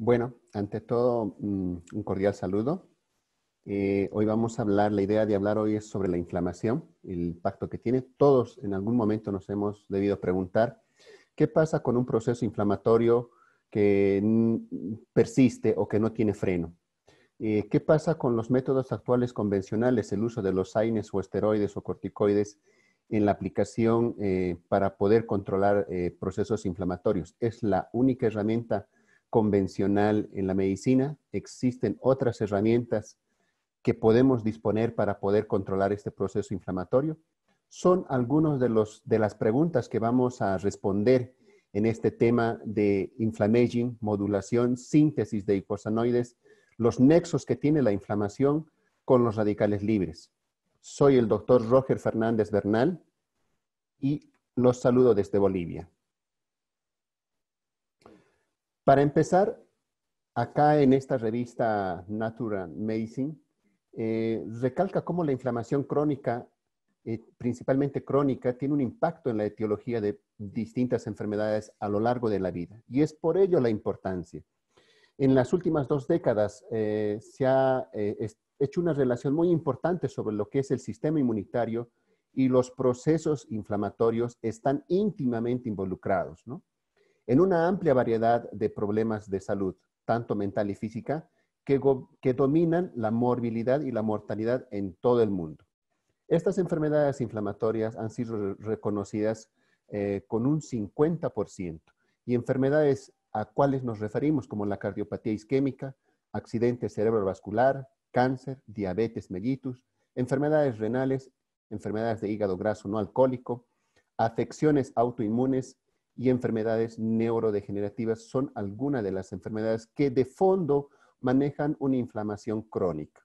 Bueno, ante todo, mm, un cordial saludo. Eh, hoy vamos a hablar, la idea de hablar hoy es sobre la inflamación, el impacto que tiene. Todos en algún momento nos hemos debido preguntar qué pasa con un proceso inflamatorio que persiste o que no tiene freno. Eh, ¿Qué pasa con los métodos actuales convencionales, el uso de los AINES o esteroides o corticoides en la aplicación eh, para poder controlar procesos inflamatorios? ¿Es la única herramienta convencional en la medicina, existen otras herramientas que podemos disponer para poder controlar este proceso inflamatorio. Son algunas de, las preguntas que vamos a responder en este tema de inflamaging, modulación, síntesis de hiposanoides, los nexos que tiene la inflamación con los radicales libres. Soy el doctor Roger Fernández Bernal y los saludo desde Bolivia. Para empezar, acá en esta revista Natural Medicine, eh, recalca cómo la inflamación crónica, eh, principalmente crónica, tiene un impacto en la etiología de distintas enfermedades a lo largo de la vida. Y es por ello la importancia. En las últimas dos décadas eh, se ha hecho una relación muy importante sobre lo que es el sistema inmunitario y los procesos inflamatorios están íntimamente involucrados, ¿no? en una amplia variedad de problemas de salud, tanto mental y física, que, dominan la morbilidad y la mortalidad en todo el mundo. Estas enfermedades inflamatorias han sido reconocidas eh, con un 50% y enfermedades a cuales nos referimos, como la cardiopatía isquémica, accidente cerebrovascular, cáncer, diabetes mellitus, enfermedades renales, enfermedades de hígado graso no alcohólico, afecciones autoinmunes, y enfermedades neurodegenerativas son algunas de las enfermedades que de fondo manejan una inflamación crónica.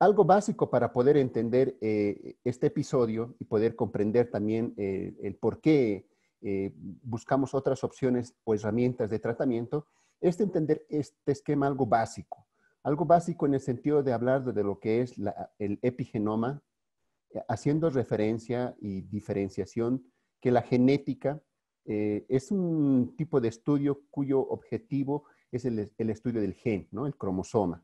Algo básico para poder entender eh, este episodio y poder comprender también eh, el por qué eh, buscamos otras opciones o herramientas de tratamiento es entender este esquema algo básico. Algo básico en el sentido de hablar de lo que es el epigenoma, haciendo referencia y diferenciación que la genética eh, es un tipo de estudio cuyo objetivo es el, estudio del gen, ¿no? el cromosoma.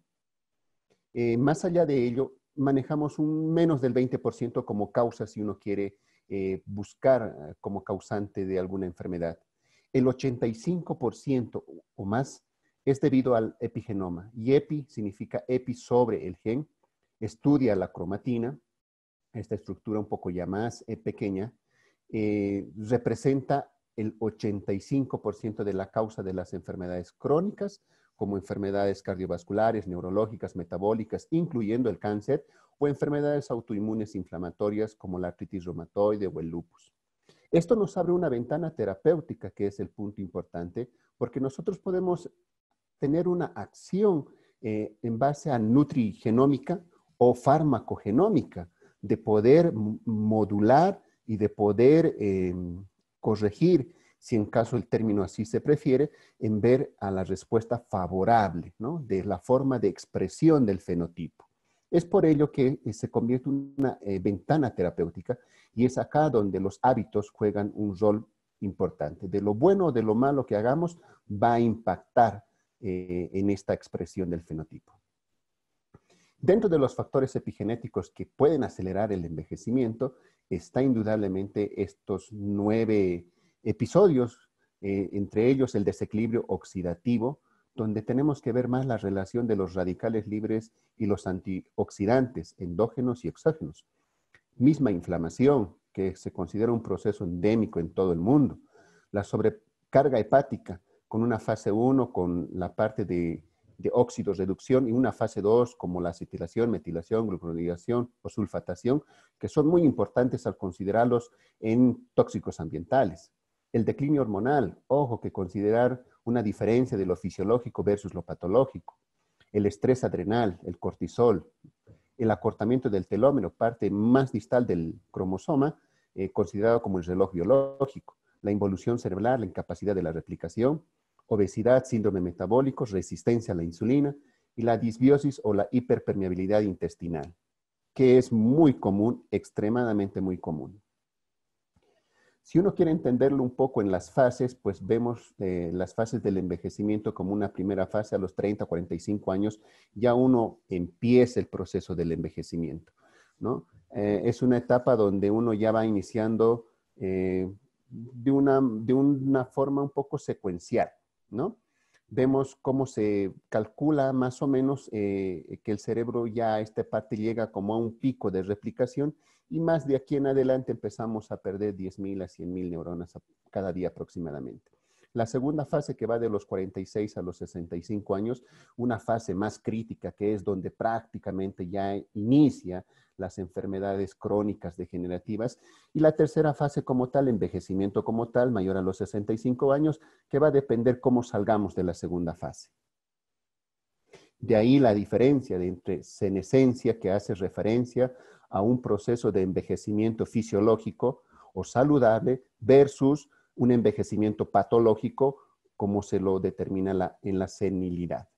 Eh, más allá de ello, manejamos un menos del 20% como causa si uno quiere eh, buscar como causante de alguna enfermedad. El 85% o más es debido al epigenoma. Y epi significa epi sobre el gen. Estudia la cromatina, esta estructura un poco ya más pequeña, eh, representa el 85% de la causa de las enfermedades crónicas, como enfermedades cardiovasculares, neurológicas, metabólicas, incluyendo el cáncer, o enfermedades autoinmunes inflamatorias como la artritis reumatoide o el lupus. Esto nos abre una ventana terapéutica, que es el punto importante, porque nosotros podemos tener una acción eh, en base a nutrigenómica o farmacogenómica, de poder modular y de poder em, corregir, si en caso el término así se prefiere, en ver a la respuesta favorable ¿no? de la forma de expresión del fenotipo. Es por ello que eh, se convierte en una eh, ventana terapéutica y es acá donde los hábitos juegan un rol importante. De lo bueno o de lo malo que hagamos va a impactar eh, en esta expresión del fenotipo. Dentro de los factores epigenéticos que pueden acelerar el envejecimiento está indudablemente estos nueve episodios, eh, entre ellos el desequilibrio oxidativo, donde tenemos que ver más la relación de los radicales libres y los antioxidantes endógenos y exógenos. Misma inflamación, que se considera un proceso endémico en todo el mundo. La sobrecarga hepática, con una fase 1 con la parte de de óxidos reducción y una fase 2 como la acetilación, metilación, glucuronidación o sulfatación, que son muy importantes al considerarlos en tóxicos ambientales. El declinio hormonal, ojo que considerar una diferencia de lo fisiológico versus lo patológico. El estrés adrenal, el cortisol, el acortamiento del telómero, parte más distal del cromosoma, eh, considerado como el reloj biológico, la involución cerebral, la incapacidad de la replicación, obesidad, síndrome metabólico, resistencia a la insulina y la disbiosis o la hiperpermeabilidad intestinal, que es muy común, extremadamente muy común. Si uno quiere entenderlo un poco en las fases, pues vemos eh, las fases del envejecimiento como una primera fase a los 30, 45 años, ya uno empieza el proceso del envejecimiento, ¿no? Eh, es una etapa donde uno ya va iniciando eh, de, una, de una forma un poco secuencial, ¿no? Vemos cómo se calcula más o menos eh, que el cerebro ya a esta parte llega como a un pico de replicación y más de aquí en adelante empezamos a perder 10.000 a 100.000 neuronas cada día aproximadamente. La segunda fase que va de los 46 a los 65 años, una fase más crítica que es donde prácticamente ya inicia las enfermedades crónicas degenerativas. Y la tercera fase como tal, envejecimiento como tal, mayor a los 65 años, que va a depender cómo salgamos de la segunda fase. De ahí la diferencia de entre senescencia, que hace referencia a un proceso de envejecimiento fisiológico o saludable, versus un envejecimiento patológico como se lo determina en la senilidad.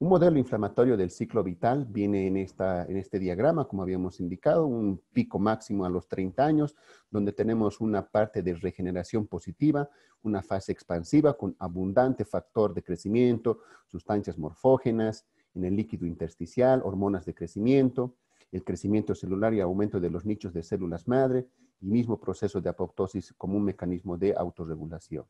Un modelo inflamatorio del ciclo vital viene en, en este diagrama, como habíamos indicado, un pico máximo a los 30 años, donde tenemos una parte de regeneración positiva, una fase expansiva con abundante factor de crecimiento, sustancias morfógenas en el líquido intersticial, hormonas de crecimiento, el crecimiento celular y aumento de los nichos de células madre, y mismo proceso de apoptosis como un mecanismo de autorregulación.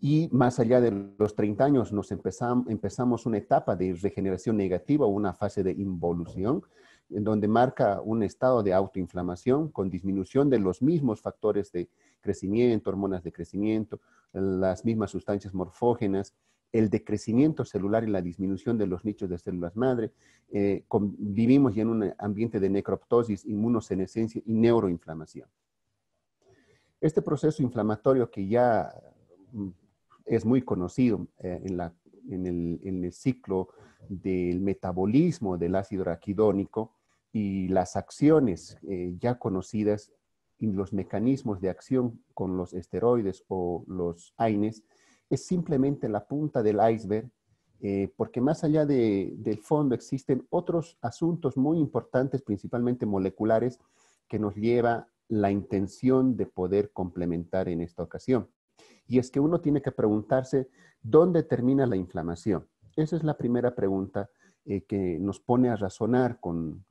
Y más allá de los 30 años, nos empezamos una etapa de regeneración negativa, una fase de involución, en donde marca un estado de autoinflamación con disminución de los mismos factores de crecimiento, hormonas de crecimiento, las mismas sustancias morfógenas, el decrecimiento celular y la disminución de los nichos de células madre. Eh, vivimos ya en un ambiente de necroptosis, inmunosenescencia y neuroinflamación. Este proceso inflamatorio que ya mm, es muy conocido eh, en, el, ciclo del metabolismo del ácido raquidónico y las acciones eh, ya conocidas y los mecanismos de acción con los esteroides o los AINES, es simplemente la punta del iceberg, eh, porque más allá del fondo existen otros asuntos muy importantes, principalmente moleculares, que nos lleva la intención de poder complementar en esta ocasión. Y es que uno tiene que preguntarse dónde termina la inflamación. Esa es la primera pregunta eh, que nos pone a razonar con,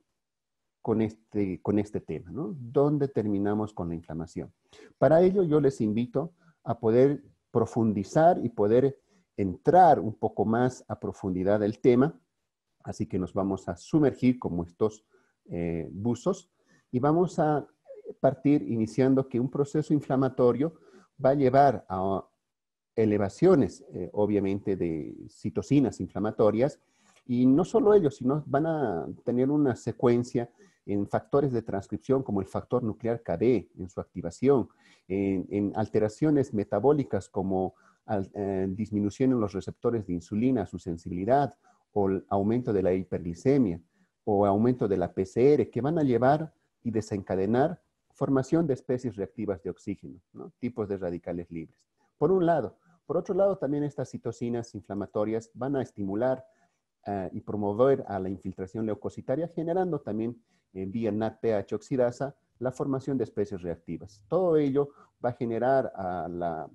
con este, con este tema, ¿no? ¿Dónde terminamos con la inflamación? Para ello yo les invito a poder profundizar y poder entrar un poco más a profundidad del tema. Así que nos vamos a sumergir como estos eh, buzos y vamos a partir iniciando que un proceso inflamatorio va a llevar a elevaciones, eh, obviamente, de citocinas inflamatorias. Y no solo ellos, sino van a tener una secuencia en factores de transcripción como el factor nuclear KD en su activación, en, alteraciones metabólicas como eh, disminución en los receptores de insulina, su sensibilidad, o el aumento de la hiperglicemia, o aumento de la PCR, que van a llevar y desencadenar formación de especies reactivas de oxígeno, tipos de radicales libres. Por un lado. Por otro lado, también estas citocinas inflamatorias van a estimular Ah, y promover a la infiltración leucocitaria, generando también en vía NADPH oxidasa la formación de especies reactivas. Todo ello va a generar a la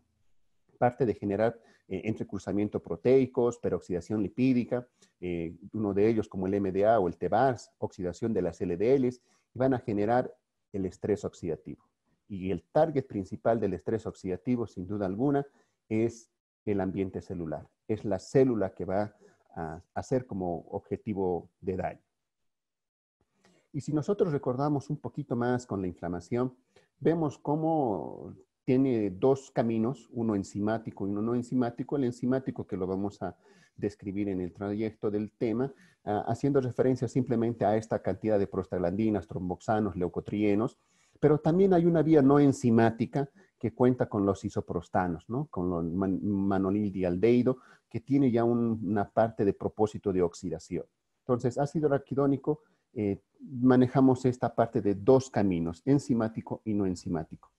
parte de generar eh, entrecruzamiento proteicos, peroxidación lipídica, eh, uno de ellos como el MDA o el TBARS, oxidación de las LDLs, van a generar el estrés oxidativo. Y el target principal del estrés oxidativo, sin duda alguna, es el ambiente celular. Es la célula que va a, hacer como objetivo de daño. Y si nosotros recordamos un poquito más con la inflamación, vemos cómo tiene dos caminos, uno enzimático y uno no enzimático. El enzimático que lo vamos a describir en el trayecto del tema, ah, haciendo referencia simplemente a esta cantidad de prostaglandinas, tromboxanos, leucotrienos, pero también hay una vía no enzimática que cuenta con los isoprostanos, ¿no? con los manonil que tiene ya una parte de propósito de oxidación. Entonces, ácido araquidónico, eh, manejamos esta parte de dos caminos, enzimático y no enzimático.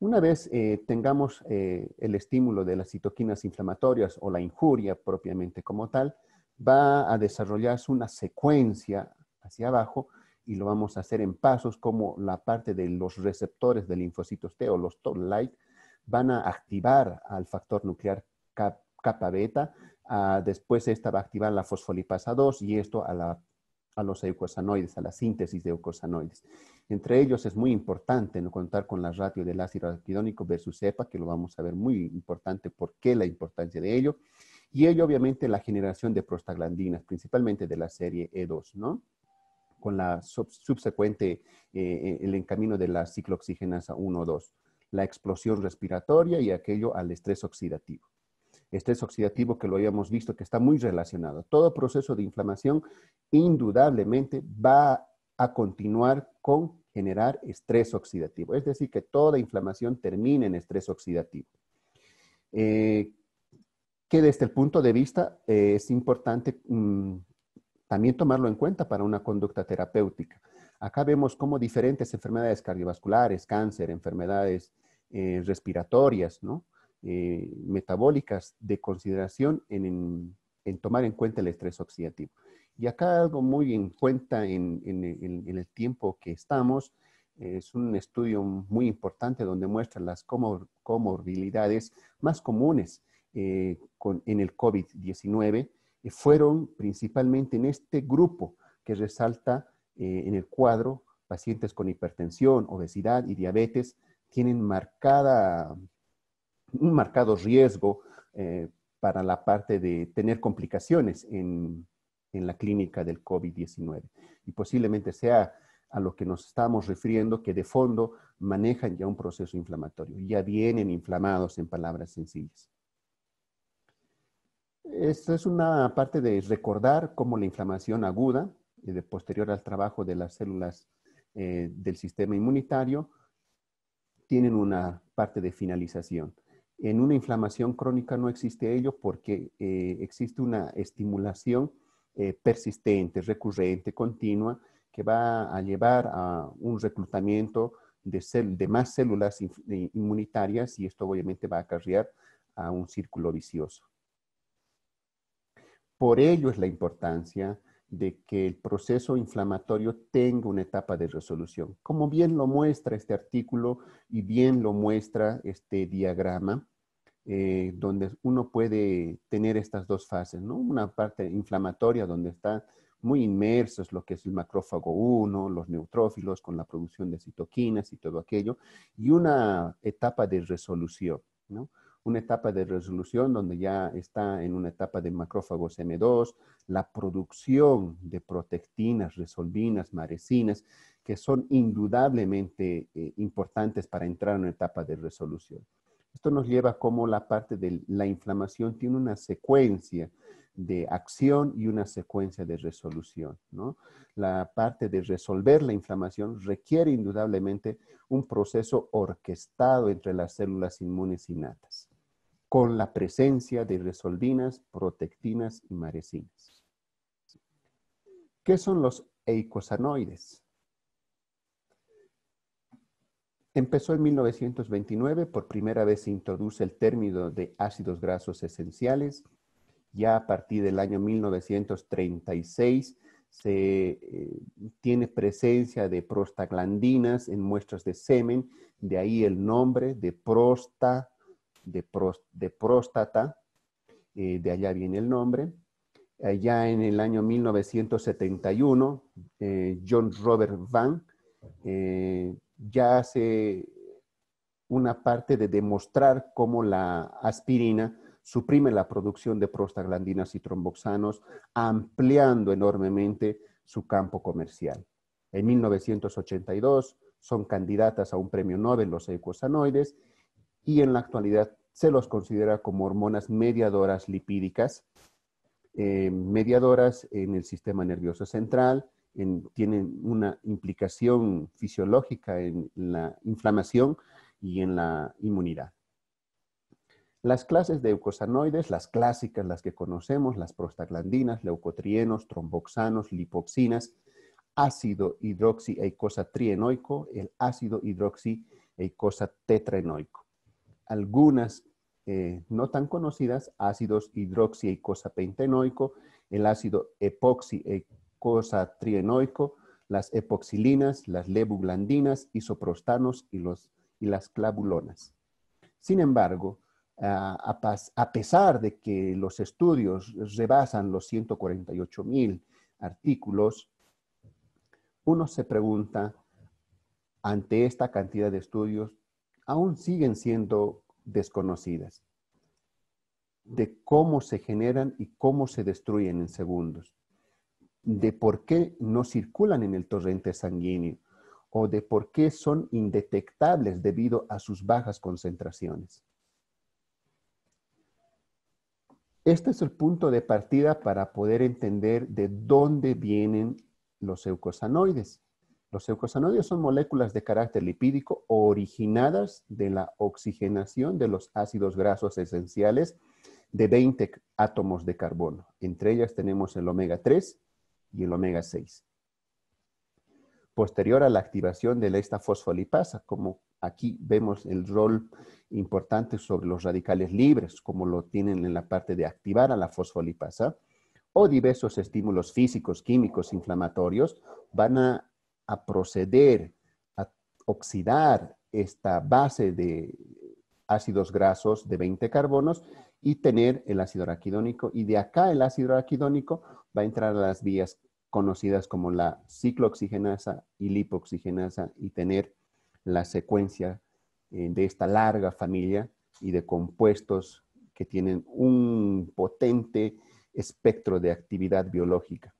Una vez eh, tengamos eh, el estímulo de las citoquinas inflamatorias o la injuria propiamente como tal, va a desarrollarse una secuencia hacia abajo y lo vamos a hacer en pasos como la parte de los receptores de linfocitos T o los toll light van a activar al factor nuclear kappa beta, después esta va a activar la fosfolipasa 2 y esto a, los eucosanoides, a la síntesis de eucosanoides. Entre ellos es muy importante no contar con la ratio del ácido arquidónico versus cepa, que lo vamos a ver muy importante por qué la importancia de ello, y ello obviamente la generación de prostaglandinas, principalmente de la serie E2, ¿no? con la subsecuente, eh, eh, el encamino de la ciclooxigenasa 1-2, la explosión respiratoria y aquello al estrés oxidativo. Estrés oxidativo que lo habíamos visto que está muy relacionado. Todo proceso de inflamación indudablemente va a continuar con generar estrés oxidativo. Es decir, que toda inflamación termina en estrés oxidativo. Eh, que desde el punto de vista es importante mm, también tomarlo en cuenta para una conducta terapéutica. Acá vemos cómo diferentes enfermedades cardiovasculares, cáncer, enfermedades eh, respiratorias, ¿no? Eh, metabólicas de consideración en, tomar en cuenta el estrés oxidativo. Y acá algo muy en cuenta en, el tiempo que estamos, es un estudio muy importante donde muestra las comorbilidades más comunes eh, en el COVID-19 eh, fueron principalmente en este grupo que resalta eh, en el cuadro, pacientes con hipertensión, obesidad y diabetes tienen un marcado riesgo eh, para la parte de tener complicaciones en, en la clínica del COVID-19. Y posiblemente sea a lo que nos estamos refiriendo, que de fondo manejan ya un proceso inflamatorio, ya vienen inflamados en palabras sencillas es una parte de recordar cómo la inflamación aguda, de posterior al trabajo de las células eh, del sistema inmunitario, tienen una parte de finalización. En una inflamación crónica no existe ello porque eh, existe una estimulación eh, persistente, recurrente, continua, que va a llevar a un reclutamiento de, más células inmunitarias y esto obviamente va a acarrear a un círculo vicioso. Por ello es la importancia de que el proceso inflamatorio tenga una etapa de resolución. Como bien lo muestra este artículo y bien lo muestra este diagrama, eh, donde uno puede tener estas dos fases, ¿no? Una parte inflamatoria donde está muy inmersos lo que es el macrófago 1, los neutrófilos con la producción de citoquinas y todo aquello, y una etapa de resolución, ¿no? una etapa de resolución donde ya está en una etapa de macrófagos M2, la producción de protectinas, resolvinas, marecinas, que son indudablemente eh, importantes para entrar en una etapa de resolución. Esto nos lleva como la parte de la inflamación tiene una secuencia de acción y una secuencia de resolución. La parte de resolver la inflamación requiere indudablemente un proceso orquestado entre las células inmunes innatas con la presencia de resolvinas, protectinas y marecinas. ¿Qué son los eicosanoides? Empezó en 1929, por primera vez se introduce el término de ácidos grasos esenciales. Ya a partir del año 1936 se eh, tiene presencia de prostaglandinas en muestras de semen, de ahí el nombre de prosta de, de próstata, eh, de allá viene el nombre. Allá en el año 1971, eh, John Robert Van eh, ya hace una parte de demostrar cómo la aspirina suprime la producción de prostaglandinas y tromboxanos, ampliando enormemente su campo comercial. En 1982 son candidatas a un premio Nobel los eicosanoides y en la actualidad se los considera como hormonas mediadoras lipídicas, eh, mediadoras en el sistema nervioso central, tienen una implicación fisiológica en la inflamación y en la inmunidad. Las clases de eucosanoides, las clásicas, las que conocemos, las prostaglandinas, leucotrienos, tromboxanos, lipoxinas, ácido hidroxi hidroxieicosatrienoico, el ácido hidroxieicosatetraenoico. Algunas eh, no tan conocidas, ácidos hidroxi y el ácido epoxi e las epoxilinas, las levuglandinas, isoprostanos y, los, y las clavulonas. Sin embargo, ah, a, a, pesar de que los estudios rebasan los 148 mil artículos, uno se pregunta, ante esta cantidad de estudios, ¿aún siguen siendo desconocidas, de cómo se generan y cómo se destruyen en segundos, de por qué no circulan en el torrente sanguíneo o de por qué son indetectables debido a sus bajas concentraciones. Este es el punto de partida para poder entender de dónde vienen los eucosanoides. Los eucosanodios son moléculas de carácter lipídico originadas de la oxigenación de los ácidos grasos esenciales de 20 átomos de carbono. Entre ellas tenemos el omega 3 y el omega 6. Posterior a la activación de esta fosfolipasa, como aquí vemos el rol importante sobre los radicales libres, como lo tienen en la parte de activar a la fosfolipasa, o diversos estímulos físicos, químicos, inflamatorios, van a a proceder a oxidar esta base de ácidos grasos de 20 carbonos y tener el ácido araquidónico. Y de acá el ácido araquidónico va a entrar a las vías conocidas como la ciclooxigenasa y lipoxigenasa y tener la secuencia eh, de esta larga familia y de compuestos que tienen un potente espectro de actividad biológica.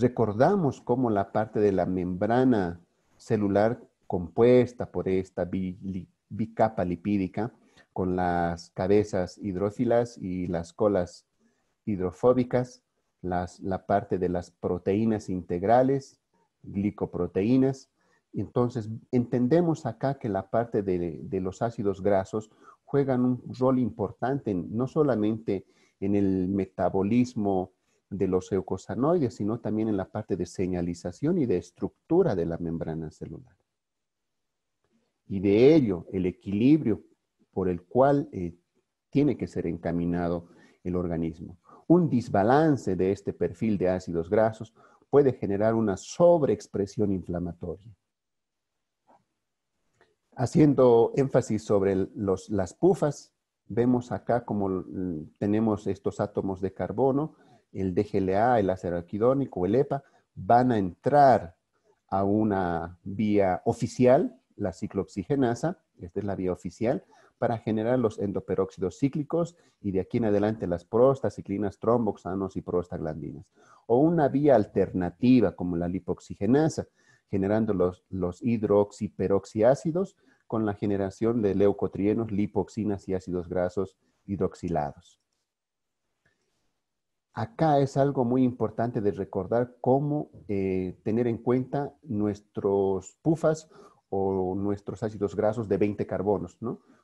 recordamos cómo la parte de la membrana celular compuesta por esta bicapa lipídica con las cabezas hidrófilas y las colas hidrofóbicas, la parte de las proteínas integrales, glicoproteínas. Entonces, entendemos acá que la parte de, de los ácidos grasos juegan un rol importante, no solamente en el metabolismo de los eucosanoides, sino también en la parte de señalización y de estructura de la membrana celular. Y de ello, el equilibrio por el cual eh, tiene que ser encaminado el organismo. Un desbalance de este perfil de ácidos grasos puede generar una sobreexpresión inflamatoria. Haciendo énfasis sobre las pufas, vemos acá como tenemos estos átomos de carbono el DGLA, el ácido o el EPA, van a entrar a una vía oficial, la ciclooxigenasa, esta es la vía oficial, para generar los endoperóxidos cíclicos y de aquí en adelante las prostaciclinas, tromboxanos y prostaglandinas. O una vía alternativa como la lipoxigenasa, generando los, los hidroxiperoxiácidos con la generación de leucotrienos, lipoxinas y ácidos grasos hidroxilados. Acá es algo muy importante de recordar cómo eh, tener en cuenta nuestros PUFAs o nuestros ácidos grasos de 20 carbonos,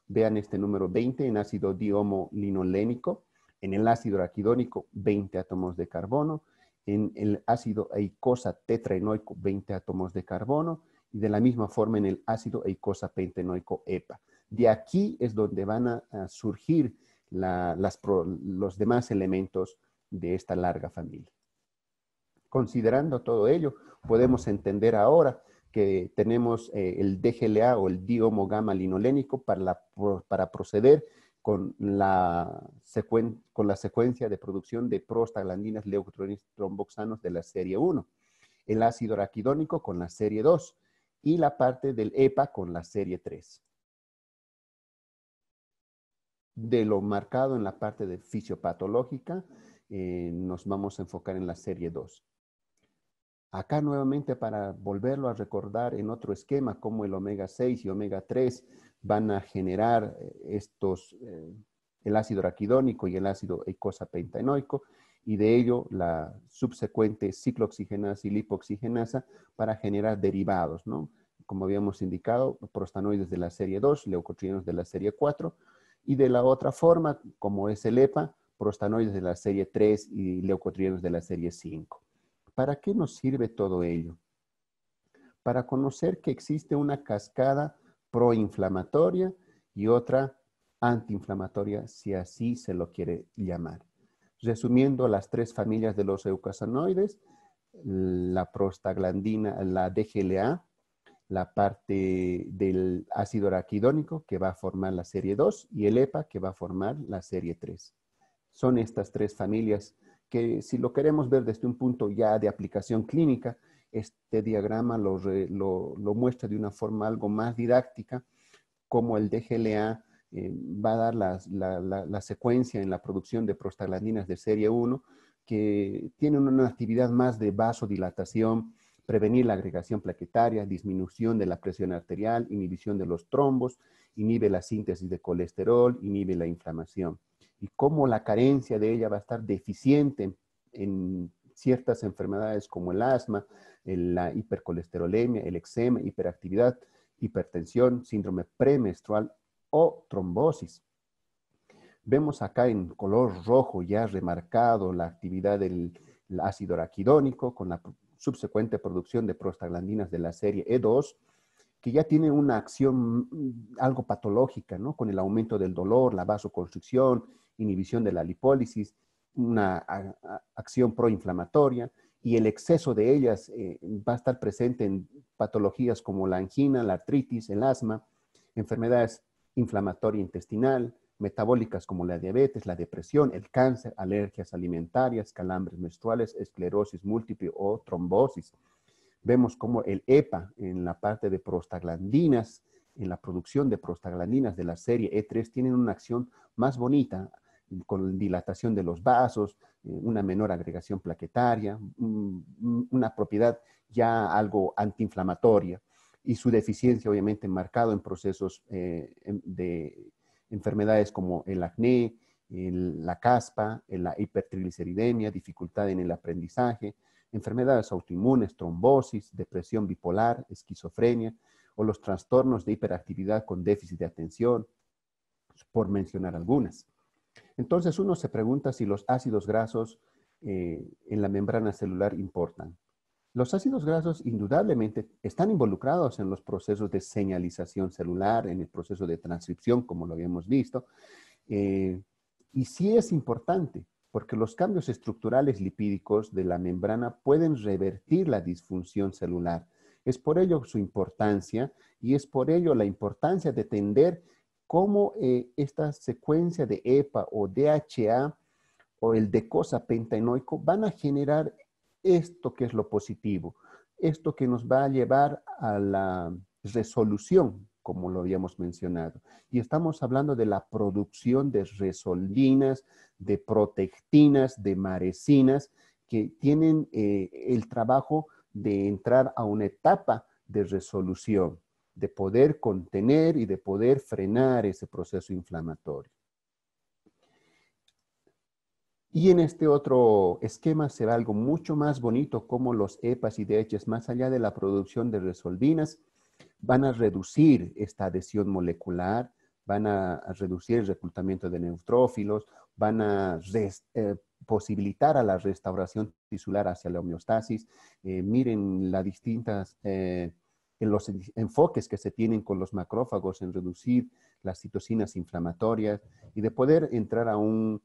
Vean este número 20 en ácido dihomolinolénico, en el ácido araquidónico 20 átomos de carbono, en el ácido eicosa tetraenoico 20 átomos de carbono y de la misma forma en el ácido eicosa pentenoico EPA. De aquí es donde van a, surgir los demás elementos de esta larga familia. Considerando todo ello, podemos entender ahora que tenemos eh, el DGLA o el diomo linolénico para, proceder con la, con la secuencia de producción de prostaglandinas leucotrienes tromboxanos de la serie 1, el ácido araquidónico con la serie 2 y la parte del EPA con la serie 3. De lo marcado en la parte de fisiopatológica, eh, nos vamos a enfocar en la serie 2. Acá nuevamente para volverlo a recordar en otro esquema, como el omega 6 y omega 3 van a generar eh, estos, eh, el ácido raquidónico y el ácido eicosapentaenoico, y de ello la subsecuente ciclooxigenasa y lipoxigenasa para generar derivados, ¿no? Como habíamos indicado, prostanoides de la serie 2, leucotrienos de la serie 4, y de la otra forma, como es el EPA, prostanoides de la serie 3 y leucotrienos de la serie 5. ¿Para qué nos sirve todo ello? Para conocer que existe una cascada proinflamatoria y otra antiinflamatoria, si así se lo quiere llamar. Resumiendo las tres familias de los eucasanoides, la prostaglandina, la DGLA, la parte del ácido araquidónico que va a formar la serie 2 y el EPA que va a formar la serie 3 son estas tres familias que si lo queremos ver desde un punto ya de aplicación clínica, este diagrama lo, muestra de una forma algo más didáctica, como el DGLA eh, va a dar la, la, secuencia en la producción de prostaglandinas de serie 1, que tienen una actividad más de vasodilatación, prevenir la agregación plaquetaria, disminución de la presión arterial, inhibición de los trombos, inhibe la síntesis de colesterol, inhibe la inflamación y cómo la carencia de ella va a estar deficiente en ciertas enfermedades como el asma, la hipercolesterolemia, el eczema, hiperactividad, hipertensión, síndrome premenstrual o trombosis. Vemos acá en color rojo ya remarcado la actividad del ácido araquidónico con la subsecuente producción de prostaglandinas de la serie E2, que ya tiene una acción mm, algo patológica, ¿no? Con el aumento del dolor, la vasoconstricción, inhibición de la lipólisis, una acción proinflamatoria y el exceso de ellas eh, va a estar presente en patologías como la angina, la artritis, el asma, enfermedades inflamatoria intestinal, metabólicas como la diabetes, la depresión, el cáncer, alergias alimentarias, calambres menstruales, esclerosis múltiple o trombosis. Vemos como el EPA en la parte de prostaglandinas, en la producción de prostaglandinas de la serie E3, tienen una acción más bonita con dilatación de los vasos, eh, una menor agregación plaquetaria, una propiedad ya algo antiinflamatoria y su deficiencia obviamente marcado en procesos eh, de enfermedades como el acné, la caspa, la hipertrigliceridemia, dificultad en el aprendizaje, enfermedades autoinmunes, trombosis, depresión bipolar, esquizofrenia o los trastornos de hiperactividad con déficit de atención, por mencionar algunas. Entonces uno se pregunta si los ácidos grasos eh, en la membrana celular importan. Los ácidos grasos indudablemente están involucrados en los procesos de señalización celular, en el proceso de transcripción, como lo habíamos visto, eh, y sí es importante, porque los cambios estructurales lipídicos de la membrana pueden revertir la disfunción celular. Es por ello su importancia y es por ello la importancia de tender cómo eh, esta secuencia de EPA o DHA o el decosa pentanoico van a generar esto que es lo positivo, esto que nos va a llevar a la resolución, como lo habíamos mencionado. Y estamos hablando de la producción de resolinas, de protectinas, de marecinas que tienen eh, el trabajo de entrar a una etapa de resolución de poder contener y de poder frenar ese proceso inflamatorio. Y en este otro esquema se ve algo mucho más bonito, como los EPAs y DHs, más allá de la producción de resolvinas, van a reducir esta adhesión molecular, van a reducir el reclutamiento de neutrófilos, van a eh, posibilitar a la restauración tisular hacia la homeostasis. Eh, miren las distintas... Eh, en los enfoques que se tienen con los macrófagos en reducir las citocinas inflamatorias y de poder entrar a un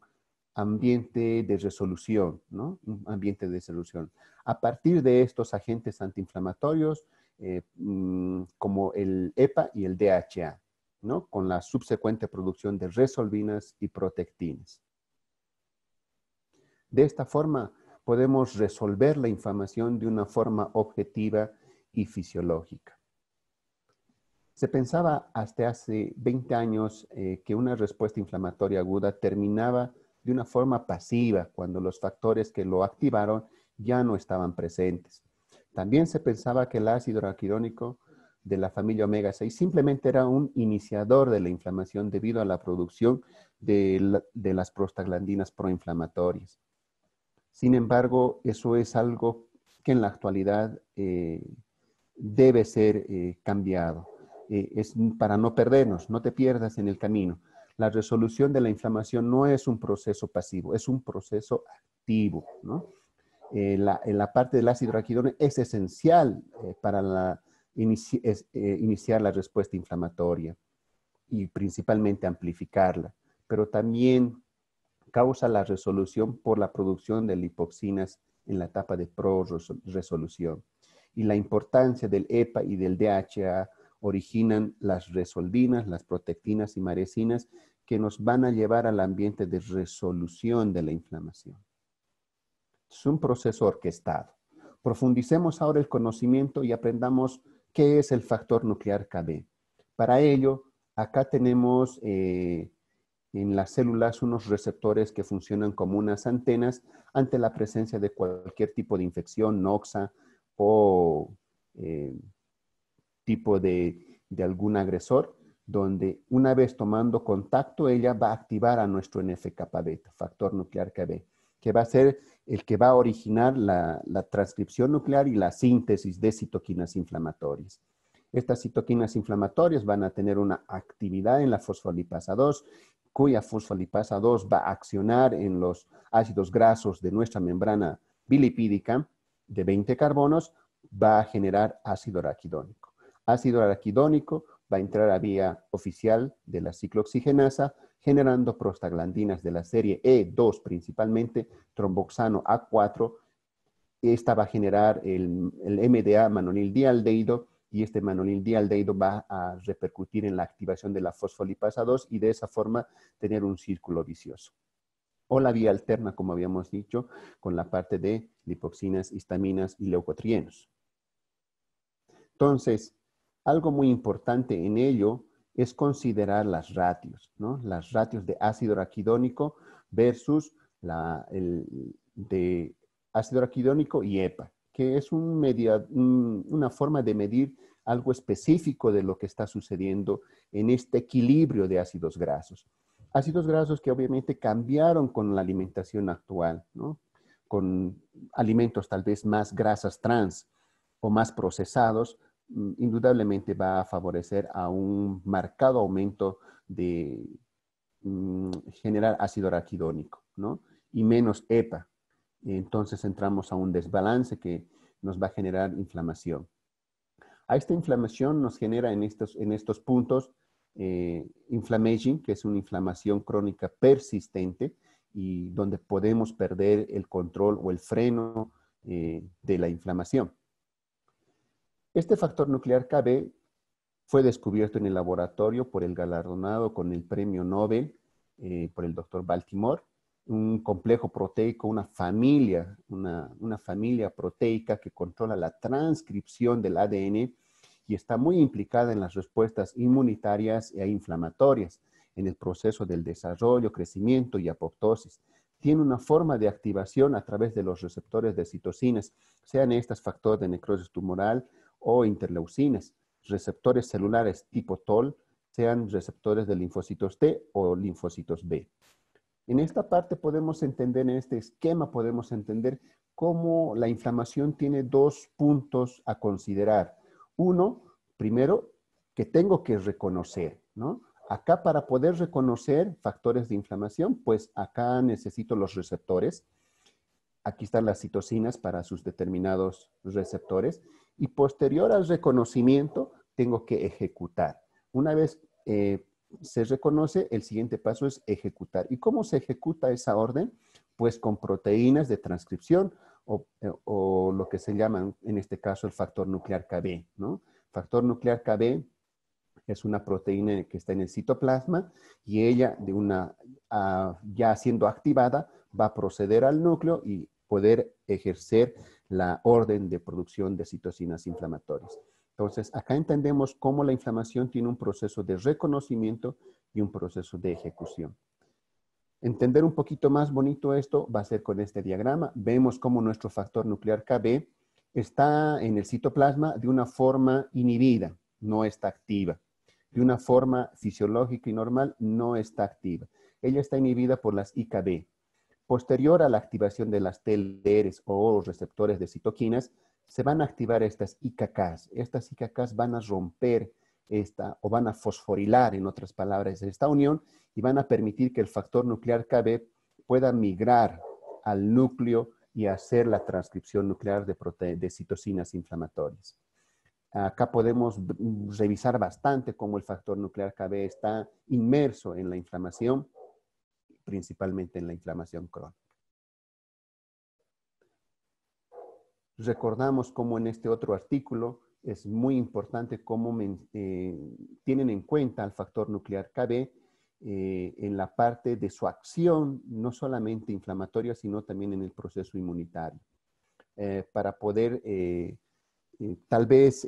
ambiente de resolución, ¿no? Un ambiente de resolución. A partir de estos agentes antiinflamatorios, eh, mm, como el EPA y el DHA, ¿no? Con la subsecuente producción de resolvinas y protectinas. De esta forma, podemos resolver la inflamación de una forma objetiva y fisiológica. Se pensaba hasta hace 20 años eh, que una respuesta inflamatoria aguda terminaba de una forma pasiva cuando los factores que lo activaron ya no estaban presentes. También se pensaba que el ácido araquidónico de la familia omega 6 simplemente era un iniciador de la inflamación debido a la producción de, las prostaglandinas proinflamatorias. Sin embargo, eso es algo que en la actualidad eh, debe ser eh, cambiado. Eh, es para no perdernos, no te pierdas en el camino. La resolución de la inflamación no es un proceso pasivo, es un proceso activo. Eh, la, en la, parte del ácido raquidón es esencial para iniciar la respuesta inflamatoria y principalmente amplificarla, pero también causa la resolución por la producción de lipoxinas en la etapa de pro-resolución y la importancia del EPA y del DHA originan las resolvinas, las protectinas y maresinas que nos van a llevar al ambiente de resolución de la inflamación. Es un proceso orquestado. Profundicemos ahora el conocimiento y aprendamos qué es el factor nuclear KB. Para ello, acá tenemos eh, en las células unos receptores que funcionan como unas antenas ante la presencia de cualquier tipo de infección, noxa, o eh, tipo de, algún agresor, donde una vez tomando contacto, ella va a activar a nuestro nf factor nuclear KB, que va a ser el que va a originar la, la, transcripción nuclear y la síntesis de citoquinas inflamatorias. Estas citoquinas inflamatorias van a tener una actividad en la fosfolipasa 2, cuya fosfolipasa 2 va a accionar en los ácidos grasos de nuestra membrana bilipídica, de 20 carbonos va a generar ácido araquidónico. Ácido araquidónico va a entrar a vía oficial de la ciclooxigenasa, generando prostaglandinas de la serie E2 principalmente, tromboxano A4. Esta va a generar el, MDA manonil dialdehído y este manonil dialdehído va a repercutir en la activación de la fosfolipasa 2 y de esa forma tener un círculo vicioso o la vía alterna, como habíamos dicho, con la parte de lipoxinas, histaminas y leucotrienos. Entonces, algo muy importante en ello es considerar las ratios, ¿no? Las ratios de ácido raquidónico versus el, de ácido araquidónico y EPA, que es una forma de medir algo específico de lo que está sucediendo en este equilibrio de ácidos grasos ácidos grasos que obviamente cambiaron con la alimentación actual, Con alimentos tal vez más grasas trans o más procesados, mm, indudablemente va a favorecer a un marcado aumento de mm, generar ácido araquidónico, ¿no? Y menos EPA. Entonces entramos a un desbalance que nos va a generar inflamación. A esta inflamación nos genera en estos, en estos puntos eh, que es una inflamación crónica persistente y donde podemos perder el control o el freno eh, de la inflamación. Este factor nuclear KB fue descubierto en el laboratorio por el galardonado con el premio Nobel eh, por el doctor Baltimore, un complejo proteico, una familia, una familia proteica que controla la transcripción del ADN y está muy implicada en las respuestas inmunitarias e inflamatorias, en el proceso del desarrollo, crecimiento y apoptosis. Tiene una forma de activación a través de los receptores de citocinas, sean estas factores de necrosis tumoral o interleucinas, receptores celulares tipo TOL, sean receptores de linfocitos T o linfocitos B. En esta parte podemos entender, en este esquema podemos entender cómo la inflamación tiene dos puntos a considerar. Uno, primero, que tengo que reconocer, ¿no? Acá para poder reconocer factores de inflamación, pues acá necesito los receptores. Aquí están las citocinas para sus determinados receptores. Y posterior al reconocimiento, tengo que ejecutar. Una vez eh, se reconoce, el siguiente paso es ejecutar. ¿Y cómo se ejecuta esa orden? Pues con proteínas de transcripción, eh, o, lo que se llama en este caso el factor nuclear KB. ¿no? Factor nuclear KB es una proteína que está en el citoplasma y ella, ah, ya siendo activada, va a proceder al núcleo y poder ejercer la orden de producción de citocinas inflamatorias. Entonces, acá entendemos cómo la inflamación tiene un proceso de reconocimiento y un proceso de ejecución. Entender un poquito más bonito esto va a ser con este diagrama. Vemos cómo nuestro factor nuclear KB está en el citoplasma de una forma inhibida, no está activa. De una forma fisiológica y normal, no está activa. Ella está inhibida por las IKB. Posterior a la activación de las TLRs o los receptores de citoquinas, se van a activar estas IKKs. Estas IKKs van a romper esta, o van a fosforilar, en otras palabras, esta unión y van a permitir que el factor nuclear KB pueda migrar al núcleo y hacer la transcripción nuclear de, de citocinas inflamatorias. Acá podemos revisar bastante cómo el factor nuclear KB está inmerso en la inflamación, principalmente en la inflamación crónica. Recordamos cómo en este otro artículo es muy importante cómo eh, tienen en cuenta el factor nuclear KB eh, en la parte de su acción, no solamente inflamatoria, sino también en el proceso inmunitario, eh, para poder tal vez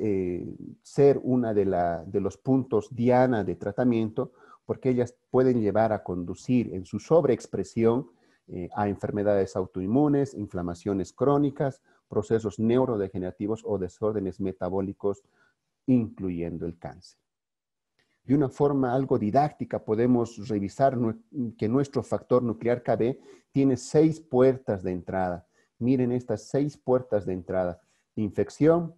ser uno de, de los puntos diana de tratamiento, porque ellas pueden llevar a conducir en su sobreexpresión a enfermedades autoinmunes, inflamaciones crónicas, procesos neurodegenerativos o desórdenes metabólicos, incluyendo el cáncer. De una forma algo didáctica podemos revisar que nuestro factor nuclear KB tiene seis puertas de entrada. Miren estas seis puertas de entrada. Infección,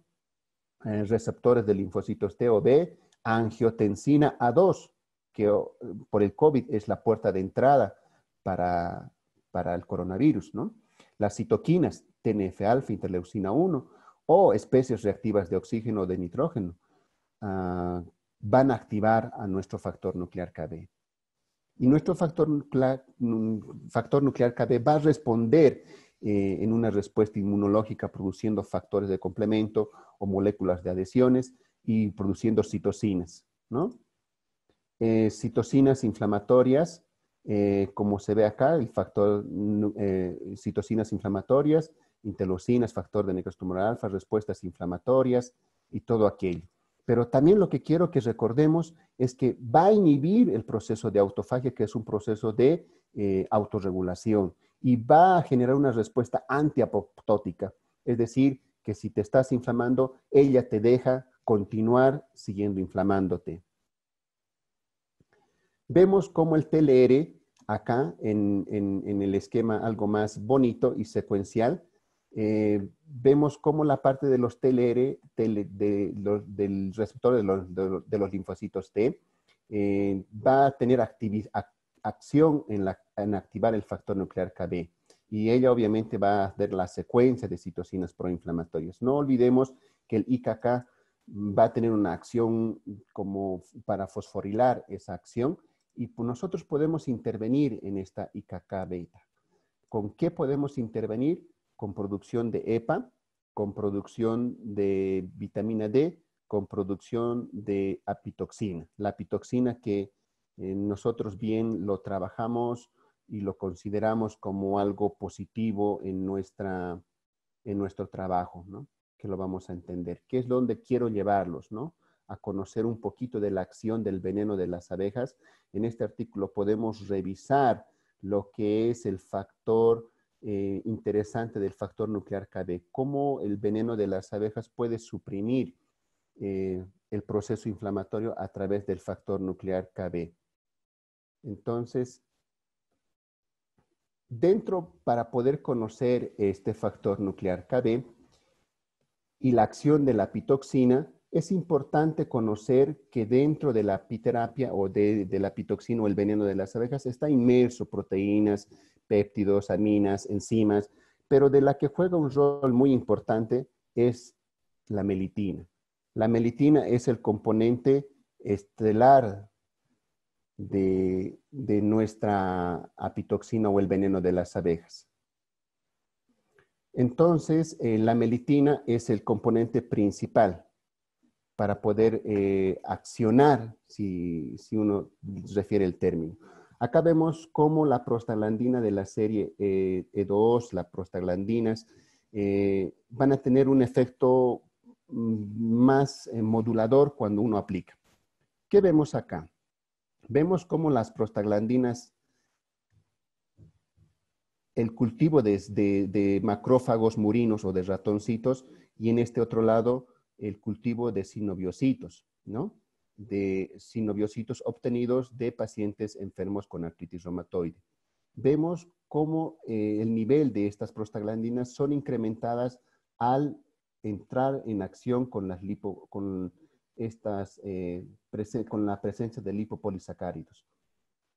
eh, receptores de linfocitos T o B, angiotensina A2, que oh, por el COVID es la puerta de entrada para, para el coronavirus, ¿no? Las citoquinas TNF-alfa, interleucina 1 o especies reactivas de oxígeno o de nitrógeno ah, van a activar a nuestro factor nuclear KB. Y nuestro factor nuclear, factor KB va a responder eh, en una respuesta inmunológica produciendo factores de complemento o moléculas de adhesiones y produciendo citocinas, ¿no? Eh, citocinas inflamatorias eh, como se ve acá, el factor eh, citocinas inflamatorias, interleucinas, factor de tumoral alfa, respuestas inflamatorias y todo aquello. Pero también lo que quiero que recordemos es que va a inhibir el proceso de autofagia, que es un proceso de eh, autorregulación, y va a generar una respuesta antiapoptótica. Es decir, que si te estás inflamando, ella te deja continuar siguiendo inflamándote. Vemos cómo el TLR acá en, en, el esquema algo más bonito y secuencial, eh, vemos cómo la parte de los TLR, de del receptor de los, de, los linfocitos T, eh, va a tener acción en, la, en, activar el factor nuclear KB. Y ella obviamente va a hacer la secuencia de citocinas proinflamatorias. No olvidemos que el IKK va a tener una acción como para fosforilar esa acción y pues, nosotros podemos intervenir en esta IKK beta. ¿Con qué podemos intervenir? Con producción de EPA, con producción de vitamina D, con producción de apitoxina. La apitoxina que eh, nosotros bien lo trabajamos y lo consideramos como algo positivo en, en nuestro trabajo, ¿no? Que lo vamos a entender. ¿Qué es donde quiero llevarlos, no? a conocer un poquito de la acción del veneno de las abejas. En este artículo podemos revisar lo que es el factor eh, interesante del factor nuclear KB, cómo el veneno de las abejas puede suprimir eh, el proceso inflamatorio a través del factor nuclear KB. Entonces, dentro para poder conocer este factor nuclear KB y la acción de la pitoxina, es importante conocer que dentro de la apiterapia o de, la apitoxina o el veneno de las abejas está inmerso proteínas, péptidos, aminas, enzimas, pero de la que juega un rol muy importante es la melitina. La melitina es el componente estelar de, nuestra apitoxina o el veneno de las abejas. Entonces, eh, la melitina es el componente principal para poder eh, accionar, si, uno refiere el término. Acá vemos cómo la prostaglandina de la serie E2, eh, e las prostaglandinas, eh, van a tener un efecto mm, más modulador cuando uno aplica. ¿Qué vemos acá? Vemos cómo las prostaglandinas, el cultivo de macrófagos murinos o de ratoncitos, y en este otro lado, el cultivo de sinoviocitos, ¿no? De sinoviocitos obtenidos de pacientes enfermos con artritis reumatoide. Vemos cómo eh, el nivel de estas prostaglandinas son incrementadas al entrar en acción con, las con, estas, eh, con la presencia de lipopolisacáridos.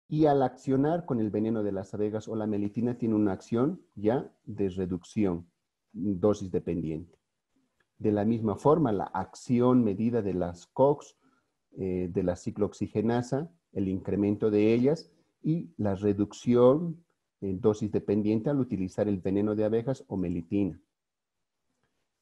Y al accionar con el veneno de las abejas o la melitina tiene una acción ya de reducción, dosis dependiente. De la misma forma, la acción medida de las COX, eh, de la ciclooxigenasa, el incremento de ellas y la reducción en dosis dependiente al utilizar el veneno de abejas o melitina.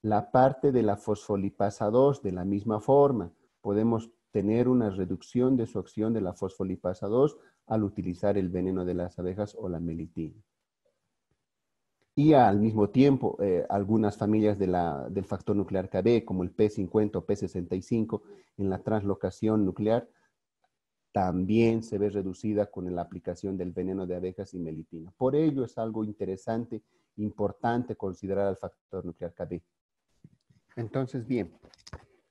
La parte de la fosfolipasa 2, de la misma forma, podemos tener una reducción de su acción de la fosfolipasa 2 al utilizar el veneno de las abejas o la melitina y al mismo tiempo eh, algunas familias del factor nuclear KB, como el P50 o P65, en la translocación nuclear, también se ve reducida con la aplicación del veneno de abejas y melitina. Por ello es algo interesante, importante considerar al factor nuclear KB. Entonces, bien,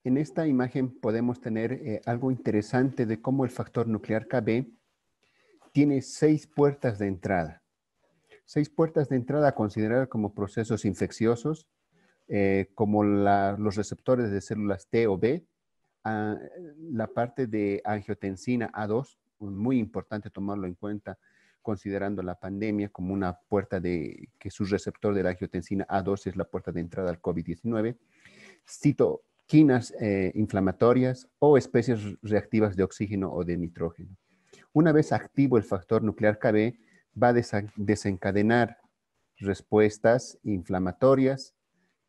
en esta imagen podemos tener eh, algo interesante de cómo el factor nuclear KB tiene seis puertas de entrada seis puertas de entrada a considerar como procesos infecciosos, eh, como los receptores de células T o B, la parte de angiotensina A2, muy importante tomarlo en cuenta considerando la pandemia como una puerta de que su receptor de la angiotensina A2 es la puerta de entrada al COVID-19, citoquinas eh, inflamatorias o especies reactivas de oxígeno o de nitrógeno. Una vez activo el factor nuclear KB, va a desencadenar respuestas inflamatorias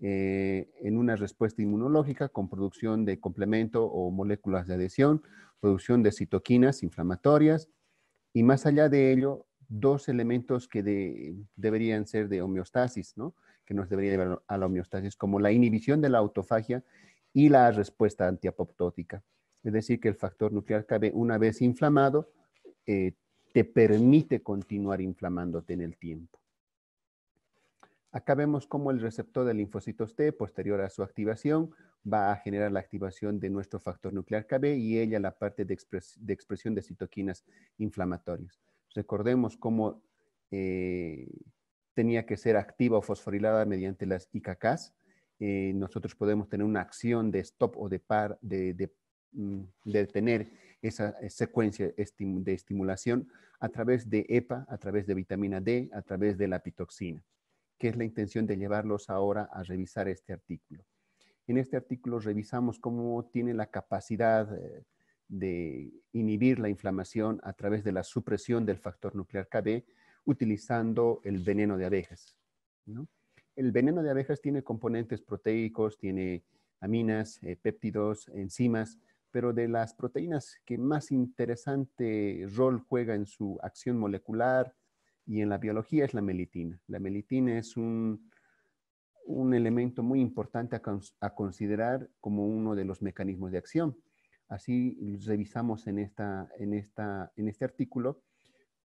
eh, en una respuesta inmunológica con producción de complemento o moléculas de adhesión, producción de citoquinas inflamatorias y más allá de ello, dos elementos que deberían ser de homeostasis, que nos debería llevar a la homeostasis, como la inhibición de la autofagia y la respuesta antiapoptótica. Es decir, que el factor nuclear cabe una vez inflamado, eh, te permite continuar inflamándote en el tiempo. Acá vemos cómo el receptor de linfocitos T, posterior a su activación, va a generar la activación de nuestro factor nuclear KB y ella la parte de, expresión de citoquinas inflamatorias. Recordemos cómo eh, tenía que ser activa o fosforilada mediante las IKKs. Eh, nosotros podemos tener una acción de stop o de, par, de, de, Mm, de tener esa eh, secuencia de estimulación a través de EPA, a través de vitamina D, a través de la pitoxina, que es la intención de llevarlos ahora a revisar este artículo. En este artículo revisamos cómo tiene la capacidad eh, de inhibir la inflamación a través de la supresión del factor nuclear KB utilizando el veneno de abejas. El veneno de abejas tiene componentes proteicos, tiene aminas, eh, péptidos, enzimas, pero de las proteínas que más interesante rol juega en su acción molecular y en la biología es la melitina. La melitina es un, elemento muy importante a, considerar como uno de los mecanismos de acción. Así revisamos en, este artículo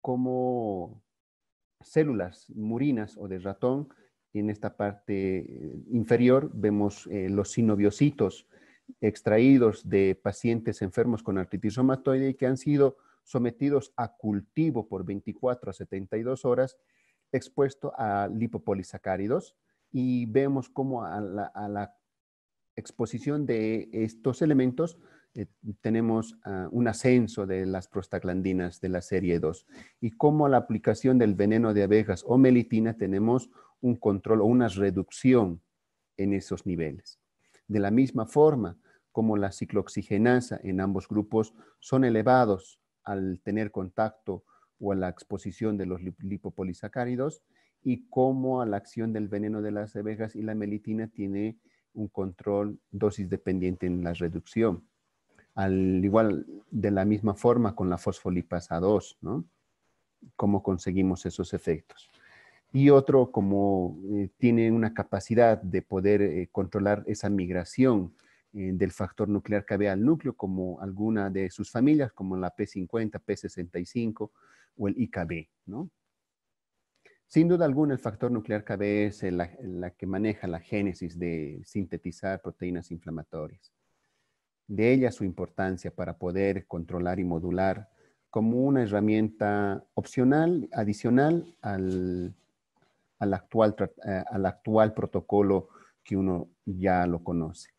cómo células murinas o de ratón, en esta parte eh, inferior vemos eh, los sinoviocitos extraídos de pacientes enfermos con artritis reumatoide y que han sido sometidos a cultivo por 24 a 72 horas expuesto a lipopolisacáridos y vemos cómo a la, exposición de estos elementos eh, tenemos ah, un ascenso de las prostaglandinas de la serie 2 y a la aplicación del veneno de abejas o melitina tenemos un control o una reducción en esos niveles. De la misma forma como la ciclooxigenasa en ambos grupos son elevados al tener contacto o a la exposición de los lipopolisacáridos y como a la acción del veneno de las abejas y la melitina tiene un control dosis dependiente en la reducción. Al igual de la misma forma con la fosfolipasa 2, ¿no? ¿Cómo conseguimos esos efectos? y otro como eh, tiene una capacidad de poder eh, controlar esa migración eh, del factor nuclear que al núcleo, como alguna de sus familias, como la P50, P65 o el IKB, ¿no? Sin duda alguna, el factor nuclear KB es la que maneja la génesis de sintetizar proteínas inflamatorias. De ella su importancia para poder controlar y modular como una herramienta opcional, adicional al al actual, eh, actual protocolo que uno ya lo conoce.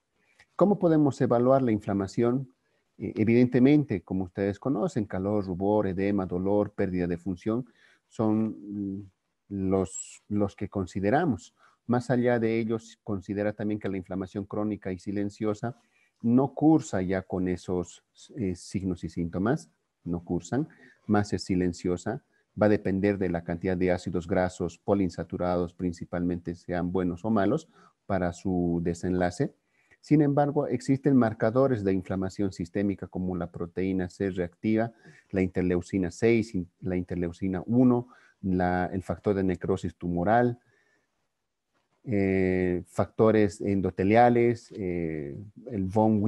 ¿Cómo podemos evaluar la inflamación? Eh, evidentemente, como ustedes conocen, calor, rubor, edema, dolor, pérdida de función, son mm, los, que consideramos. Más allá de ellos, considera también que la inflamación crónica y silenciosa no cursa ya con esos eh, signos y síntomas, no cursan, más es silenciosa, va a depender de la cantidad de ácidos grasos poliinsaturados, principalmente sean buenos o malos, para su desenlace. Sin embargo, existen marcadores de inflamación sistémica como la proteína C reactiva, la interleucina 6, la interleucina 1, el factor de necrosis tumoral, eh, factores endoteliales, eh, el, von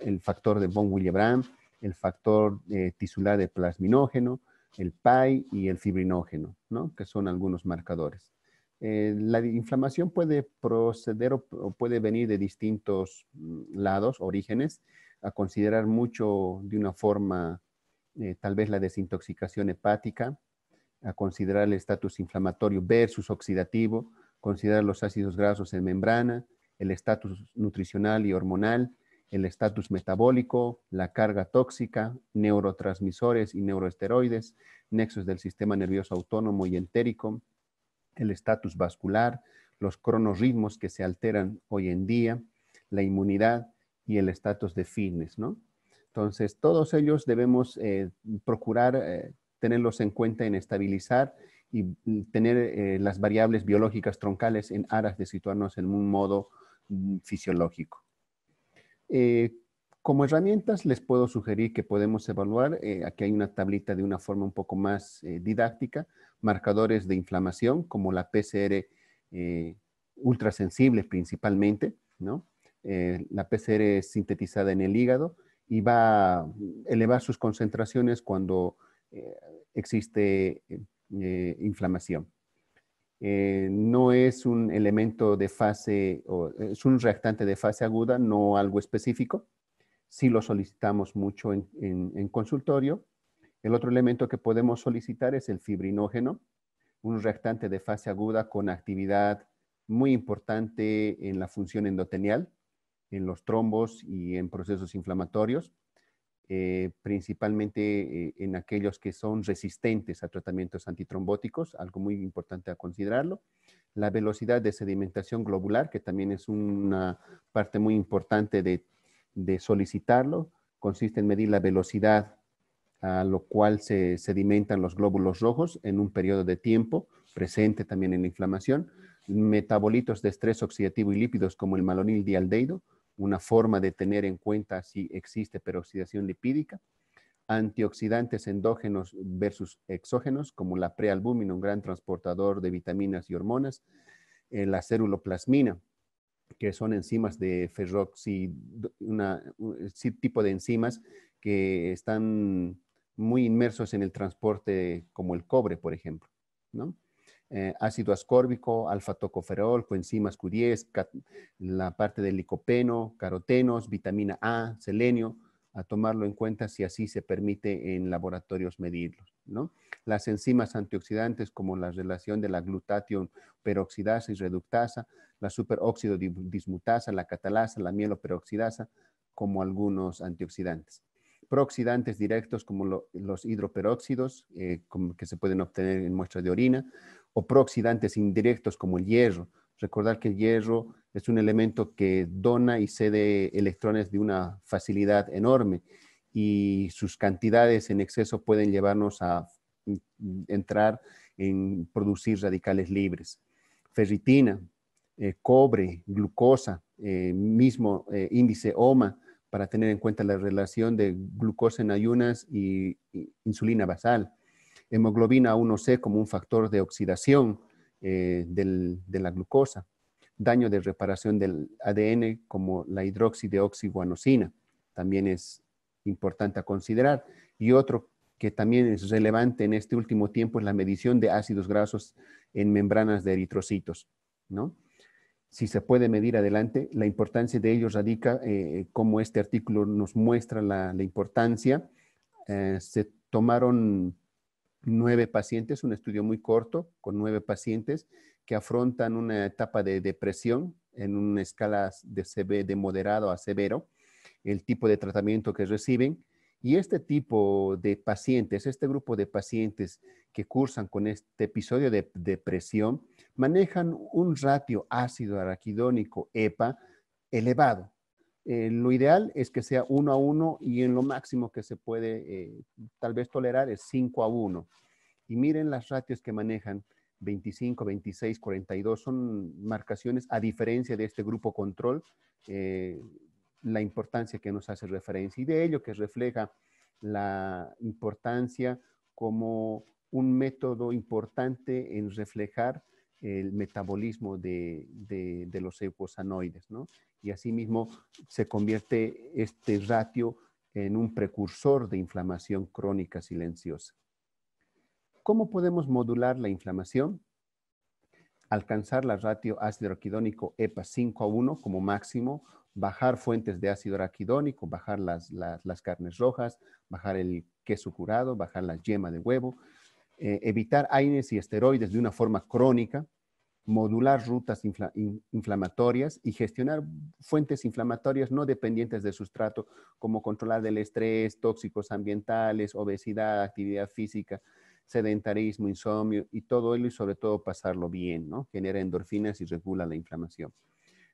el factor de von Willebrand, el factor eh, tisular de plasminógeno, el PAI y el fibrinógeno, ¿no? que son algunos marcadores. Eh, la inflamación puede proceder o, puede venir de distintos mm, lados, orígenes, a considerar mucho de una forma, eh, tal vez la desintoxicación hepática, a considerar el estatus inflamatorio versus oxidativo, considerar los ácidos grasos en membrana, el estatus nutricional y hormonal, el estatus metabólico, la carga tóxica, neurotransmisores y neuroesteroides, nexos del sistema nervioso autónomo y entérico, el estatus vascular, los cronorritmos que se alteran hoy en día, la inmunidad y el estatus de fitness, Entonces, todos ellos debemos eh, procurar eh, tenerlos en cuenta en estabilizar y mm, tener eh, las variables biológicas troncales en aras de situarnos en un modo mm, fisiológico. Eh, como herramientas les puedo sugerir que podemos evaluar, eh, aquí hay una tablita de una forma un poco más eh, didáctica, marcadores de inflamación como la PCR ultrasensible principalmente, ¿no? la PCR es sintetizada en el hígado y va a elevar sus concentraciones cuando existe inflamación. Eh, no es un elemento de fase, eh, es un reactante de fase aguda, no algo específico. si lo solicitamos mucho en, en consultorio. El otro elemento que podemos solicitar es el fibrinógeno, un reactante de fase aguda con actividad muy importante en la función endotelial, en los trombos y en procesos inflamatorios. Eh, principalmente eh, en aquellos que son resistentes a tratamientos antitrombóticos, algo muy importante a considerarlo. La velocidad de sedimentación globular, que también es una parte muy importante de, solicitarlo, consiste en medir la velocidad a lo cual se sedimentan los glóbulos rojos en un periodo de tiempo, presente también en la inflamación. Metabolitos de estrés oxidativo y lípidos como el malonil dialdehído, una forma de tener en cuenta si existe peroxidación lipídica. Antioxidantes endógenos versus exógenos, como la prealbúmina, un gran transportador de vitaminas y hormonas. Eh, la ceruloplasmina, que son enzimas de ferroxi, un tipo de enzimas que están muy inmersos en el transporte, como el cobre, por ejemplo, ¿no? Eh, ácido ascórbico, alfa-tocoferol, coenzimas q la parte del licopeno, carotenos, vitamina A, selenio, a tomarlo en cuenta si así se permite en laboratorios medirlos. ¿no? Las enzimas antioxidantes como la relación de la glutatión peroxidasa y reductasa, la superóxido dismutasa, la catalasa, la mieloperoxidasa, como algunos antioxidantes. Prooxidantes directos como los hidroperóxidos eh, que se pueden obtener en muestras de orina, o prooxidantes indirectos como el hierro. Recordar que el hierro es un elemento que dona y cede electrones de una facilidad enorme y sus cantidades en exceso pueden llevarnos a mm, mm, entrar en producir radicales libres. Ferritina, eh, cobre, glucosa, eh, mismo eh, índice OMA, para tener en cuenta la relación de glucosa en ayunas y insulina basal hemoglobina 1C como un factor de oxidación eh, de la glucosa, daño de reparación del ADN como la hidroxideoxiguanosina, también es importante a considerar. Y otro que también es relevante en este último tiempo es la medición de ácidos grasos en membranas de eritrocitos, ¿no? Si se puede medir adelante, la importancia de ellos radica, eh, como este artículo nos muestra la, importancia, eh, se tomaron nueve pacientes, un estudio muy corto con nueve pacientes que afrontan una etapa de depresión en una escala de, CV de moderado a severo, el tipo de tratamiento que reciben. Y este tipo de pacientes, este grupo de pacientes que cursan con este episodio de depresión, manejan un ratio ácido araquidónico EPA elevado, eh, lo ideal es que sea uno a uno y en lo máximo que se puede eh, tal vez tolerar es 5 a uno. Y miren las ratios que manejan, 25, 26, 42, son marcaciones a diferencia de este grupo control, eh, la importancia que nos hace referencia y de ello que refleja la importancia como un método importante en reflejar el metabolismo de, los eicosanoides, ¿no? Y asimismo se convierte este ratio en un precursor de inflamación crónica silenciosa. ¿Cómo podemos modular la inflamación? Alcanzar la ratio ácido araquidónico EPA 5 a 1 como máximo, bajar fuentes de ácido araquidónico, bajar las, las carnes rojas, bajar el queso curado, bajar la yema de huevo, eh, evitar AINES y esteroides de una forma crónica, modular rutas inflamatorias y gestionar fuentes inflamatorias no dependientes de sustrato, como controlar el estrés, tóxicos ambientales, obesidad, actividad física, sedentarismo, insomnio y todo ello y sobre todo pasarlo bien, ¿no? Genera endorfinas y regula la inflamación.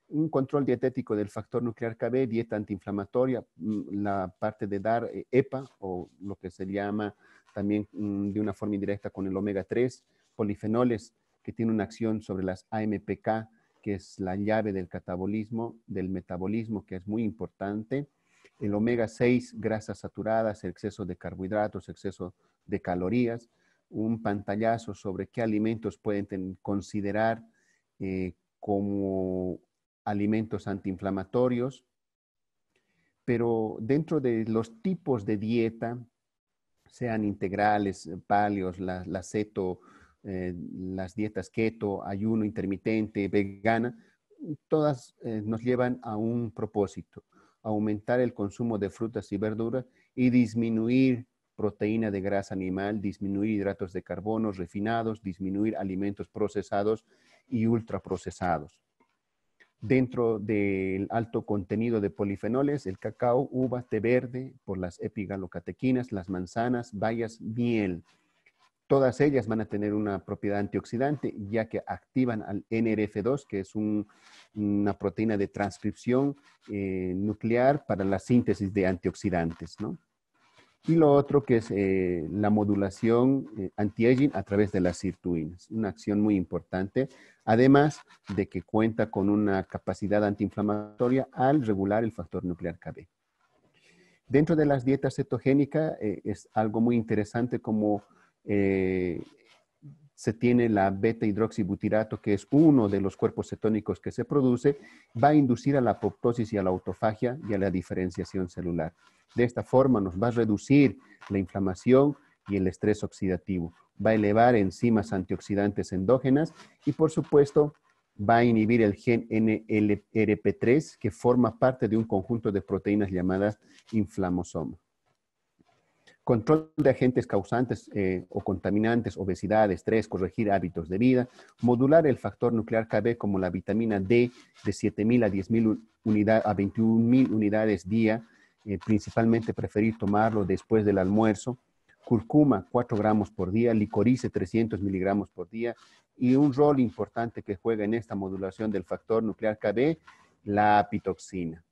Un control dietético del factor nuclear KB, dieta antiinflamatoria, mm, la parte de dar EPA eh, e o lo que se llama también mm, de una forma indirecta con el omega 3, polifenoles que tiene una acción sobre las AMPK, que es la llave del catabolismo, del metabolismo, que es muy importante. El omega 6, grasas saturadas, exceso de carbohidratos, exceso de calorías. Un pantallazo sobre qué alimentos pueden considerar eh, como alimentos antiinflamatorios. Pero dentro de los tipos de dieta, sean integrales, eh, palios, la, la eh, las dietas keto, ayuno intermitente, vegana, todas eh, nos llevan a un propósito, aumentar el consumo de frutas y verduras y disminuir proteína de grasa animal, disminuir hidratos de carbono refinados, disminuir alimentos procesados y ultraprocesados dentro del alto contenido de polifenoles, el cacao, uva, té verde, por las epigalocatequinas, las manzanas, bayas, miel. Todas ellas van a tener una propiedad antioxidante, ya que activan al NRF2, que es una proteína de transcripción eh, nuclear para la síntesis de antioxidantes, ¿no? Y lo otro que es eh, la modulación eh, anti-aging a través de las sirtuinas, una acción muy importante, además de que cuenta con una capacidad antiinflamatoria al regular el factor nuclear KB. Dentro de las dietas cetogénicas eh, es algo muy interesante como se tiene la beta hidroxibutirato, que es uno de los cuerpos cetónicos que se produce, va a inducir a la apoptosis y a la autofagia y a la diferenciación celular. De esta forma nos va a reducir la inflamación y el estrés oxidativo. Va a elevar enzimas antioxidantes endógenas y, por supuesto, va a inhibir el gen NLRP3 que forma parte de un conjunto de proteínas llamadas inflamosoma. Control de agentes causantes eh, o contaminantes, obesidad, estrés, corregir hábitos de vida, modular el factor nuclear KB como la vitamina D de 7.000 a 10.000 unidades a 21.000 unidades día, eh, principalmente preferir tomarlo después del almuerzo. Curcuma, 4 gramos por día, licorice, 300 miligramos por día. Y un rol importante que juega en esta modulación del factor nuclear KB, la apitoxina.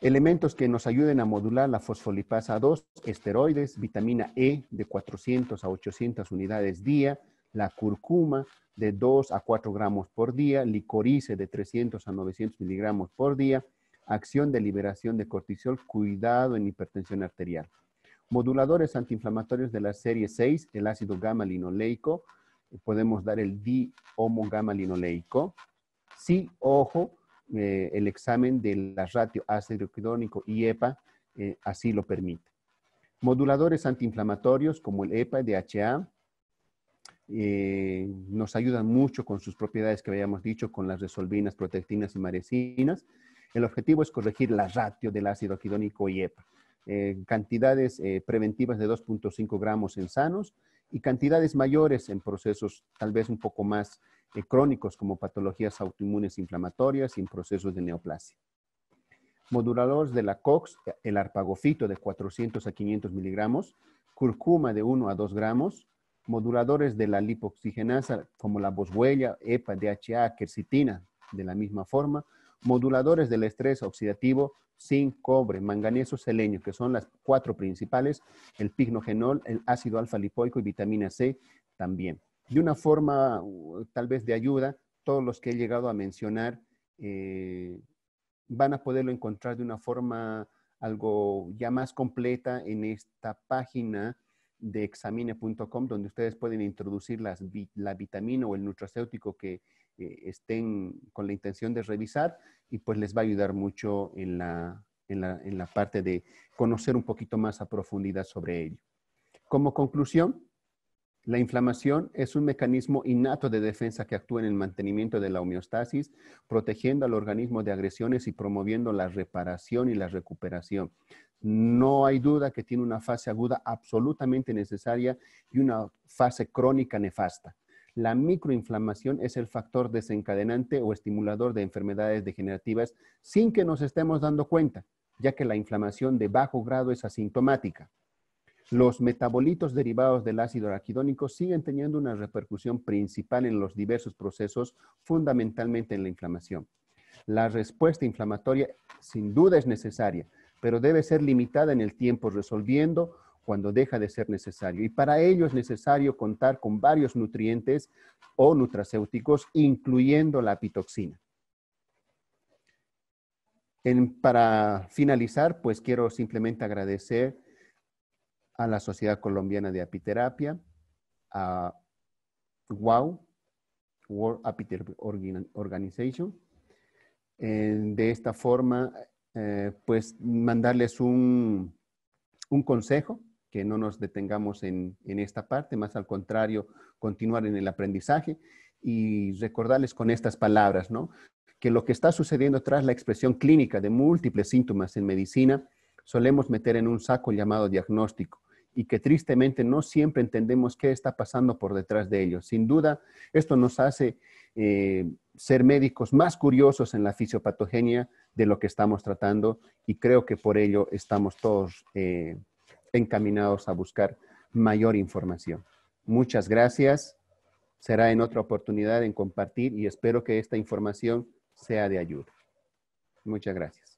Elementos que nos ayuden a modular la fosfolipasa 2, esteroides, vitamina E de 400 a 800 unidades día, la curcuma de 2 a 4 gramos por día, licorice de 300 a 900 miligramos por día, acción de liberación de cortisol, cuidado en hipertensión arterial. Moduladores antiinflamatorios de la serie 6, el ácido gamma-linoleico, podemos dar el di-homo linoleico Sí, ojo, eh, el examen de la ratio ácido quidónico y EPA eh, así lo permite. Moduladores antiinflamatorios como el EPA, DHA, eh, nos ayudan mucho con sus propiedades que habíamos dicho, con las resolvinas, protectinas y maresinas. El objetivo es corregir la ratio del ácido aquidónico y EPA. Eh, cantidades eh, preventivas de 2.5 gramos en sanos y cantidades mayores en procesos tal vez un poco más eh, crónicos como patologías autoinmunes inflamatorias y en procesos de neoplasia. Moduladores de la COX, el arpagofito de 400 a 500 miligramos, curcuma de 1 a 2 gramos, moduladores de la lipoxigenasa como la boswellia, EPA, DHA, quercitina de la misma forma, moduladores del estrés oxidativo, zinc, cobre, manganeso, selenio, que son las cuatro principales, el pignogenol, el ácido alfa lipoico y vitamina C también. De una forma uh, tal vez de ayuda, todos los que he llegado a mencionar eh, van a poderlo encontrar de una forma algo ya más completa en esta página de examine.com, donde ustedes pueden introducir la vitamina o el nutracéutico que eh, estén con la intención de revisar y pues les va a ayudar mucho en la, en la parte de conocer un poquito más a profundidad sobre ello. Como conclusión, la inflamación es un mecanismo innato de defensa que actúa en el mantenimiento de la homeostasis, protegiendo al organismo de agresiones y promoviendo la reparación y la recuperación. No hay duda que tiene una fase aguda absolutamente necesaria y una fase crónica nefasta. La microinflamación es el factor desencadenante o estimulador de enfermedades degenerativas sin que nos estemos dando cuenta, ya que la inflamación de bajo grado es asintomática. Los metabolitos derivados del ácido araquidónico siguen teniendo una repercusión principal en los diversos procesos, fundamentalmente en la inflamación. La respuesta inflamatoria sin duda es necesaria, pero debe ser limitada en el tiempo, resolviendo cuando deja de ser necesario. Y para ello es necesario contar con varios nutrientes o nutracéuticos, incluyendo la apitoxina. para finalizar, pues quiero simplemente agradecer a la Sociedad Colombiana de Apiterapia, a WOW, World Apiter Organization. de esta forma, eh, pues mandarles un consejo que no nos detengamos en, esta parte, más al contrario, continuar en el aprendizaje y recordarles con estas palabras, ¿no? Que lo que está sucediendo tras la expresión clínica de múltiples síntomas en medicina solemos meter en un saco llamado diagnóstico y que tristemente no siempre entendemos qué está pasando por detrás de ello. Sin duda, esto nos hace eh, ser médicos más curiosos en la fisiopatogenia de lo que estamos tratando y creo que por ello estamos todos eh, encaminados a buscar mayor información. Muchas gracias. Será en otra oportunidad en compartir y espero que esta información sea de ayuda. Muchas gracias.